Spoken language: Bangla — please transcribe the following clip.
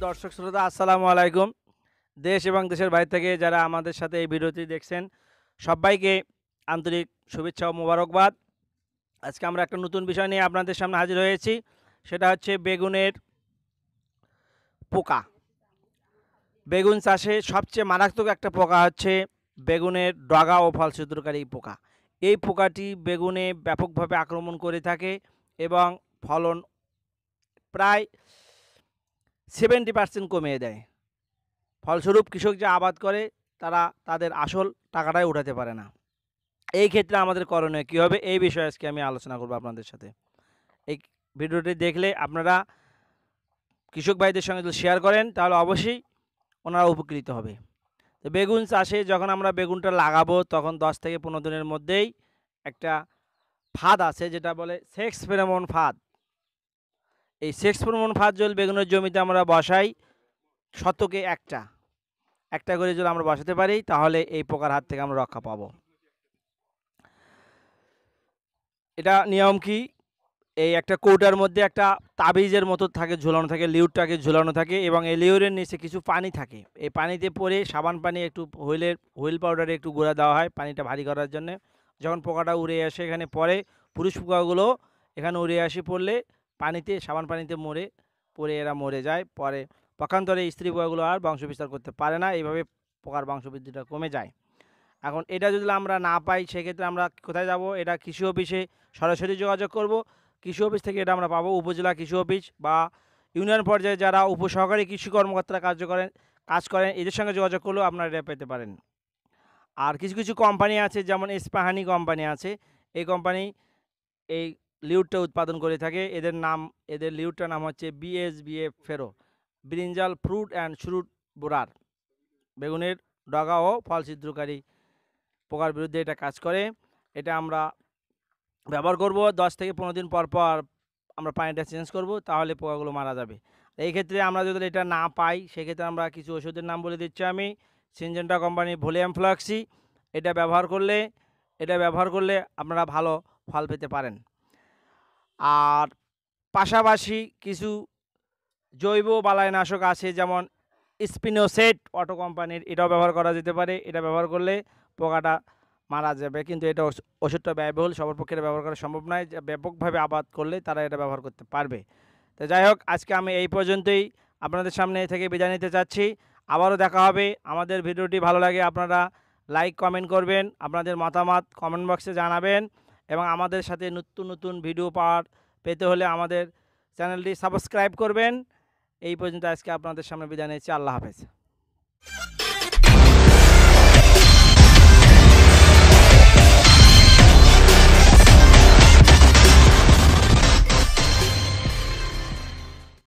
প্রিয় দর্শক শ্রোতা আসসালামু আলাইকুম দেশ এবং দেশের বাইরে থেকে যারা আমাদের সাথে এই ভিডিওটি দেখছেন সবাইকে আন্তরিক শুভেচ্ছা ও মোবারকবাদ আজকে আমরা একটা নতুন বিষয় নিয়ে আপনাদের সামনে হাজির হয়েছি সেটা হচ্ছে বেগুনের পোকা বেগুন চাষে সবচেয়ে মারাত্মক একটা পোকা হচ্ছে বেগুনের ডগা ও ফল ছিদ্রকারী পোকা এই পোকাটি বেগুনে ব্যাপকভাবে আক্রমণ করে থাকে এবং ফলন প্রায় সেভেন্টি পার্সেন্ট কমিয়ে দেয় ফলস্বরূপ কৃষক যে আবাদ করে তারা তাদের আসল টাকাটাই উঠাতে পারে না এই ক্ষেত্রে আমাদের করণীয় কী হবে এই বিষয়ে আজকে আমি আলোচনা করব আপনাদের সাথে এই ভিডিওটি দেখলে আপনারা কৃষক ভাইদের সঙ্গে যদি শেয়ার করেন তাহলে অবশ্যই ওনারা উপকৃত হবে তো বেগুন চাষে যখন আমরা বেগুনটা লাগাবো তখন দশ থেকে পনেরো দিনের মধ্যেই একটা ফাঁদ আছে যেটা বলে সেক্স ফেরেমন ফাঁদ এই সেক্স ফরমন ফাজল বেগুনের জমিতে আমরা বসাই শতকে একটা একটা করে যদি আমরা বসাতে পারি তাহলে এই পোকার হাত থেকে আমরা রক্ষা পাব এটা নিয়ম কি এই একটা কৌটার মধ্যে একটা তাবিজের মতো থাকে ঝুলানো থাকে লিউরটাকে ঝুলানো থাকে এবং এই লিউরের নিচে কিছু পানি থাকে এই পানিতে পরে সাবান পানি একটু হুইলের হুইল পাউডারে একটু গুঁড়া দেওয়া হয় পানিটা ভারী করার জন্য যখন পোকাটা উড়ে আসে এখানে পরে পুরুষ পোকাগুলো এখানে উড়ে আসে পড়লে পানিতে সাবান পানিতে মরে পরে এরা মরে যায় পরে পক্ষান্তরে স্ত্রী পোকাগুলো আর বংশবিস্তার করতে পারে না এইভাবে পোকার বংশবৃদ্ধিটা কমে যায় এখন এটা যদি আমরা না পাই সেক্ষেত্রে আমরা কোথায় যাব এটা কৃষি অফিসে সরাসরি যোগাযোগ করব কৃষি অফিস থেকে এটা আমরা পাবো উপজেলা কৃষি অফিস বা ইউনিয়ন পর্যায়ে যারা উপসহকারী কৃষি কর্মকর্তারা কার্য করেন কাজ করেন এদের সঙ্গে যোগাযোগ করলেও আপনারা এটা পেতে পারেন আর কিছু কিছু কোম্পানি আছে যেমন এসপাহানি কোম্পানি আছে এই কোম্পানি এই লিউডটা উৎপাদন করে থাকে এদের নাম এদের লিউডটার নাম হচ্ছে বিএসবিএ ফেরো brinjal fruit and shoot borer বেগুনের ডগা ও ফল ছিদ্রকারী পোকার বিরুদ্ধে এটা কাজ করে এটা আমরা ব্যবহার করব দশ থেকে পনেরো দিন পর পর আমরা পানিটা চেঞ্জ করব তাহলে পোকাগুলো মারা যাবে এই ক্ষেত্রে আমরা যদি এটা না পাই সেক্ষেত্রে আমরা কিছু ওষুধের নাম বলে দিচ্ছি আমি সিনজেন্টা কোম্পানি ভোলিয়াম ফ্লাক্সি এটা ব্যবহার করলে এটা ব্যবহার করলে আপনারা ভালো ফল পেতে পারেন আর পাশাপাশি কিছু জৈব বালাইনাশক আছে যেমন স্পিনোসেট অটো কোম্পানির এটাও ব্যবহার করা যেতে পারে এটা ব্যবহার করলে পোকাটা মারা যাবে কিন্তু এটা ওষুধটা ব্যয়বহুল সবার পক্ষে এটা ব্যবহার করা সম্ভব নয় ব্যাপকভাবে আবাদ করলে তারা এটা ব্যবহার করতে পারবে তো যাই হোক আজকে আমি এই পর্যন্তই আপনাদের সামনে থেকে বিদায় নিতে চাচ্ছি আবারও দেখা হবে আমাদের ভিডিওটি ভালো লাগে আপনারা লাইক কমেন্ট করবেন আপনাদের মতামত কমেন্ট বক্সে জানাবেন এবং আমাদের সাথে নতুন নতুন ভিডিও পাওয়ার পেতে হলে আমাদের চ্যানেলটি সাবস্ক্রাইব করবেন এই পর্যন্ত আজকে আপনাদের সামনে বিদায় নিয়েছি আল্লাহ হাফেজ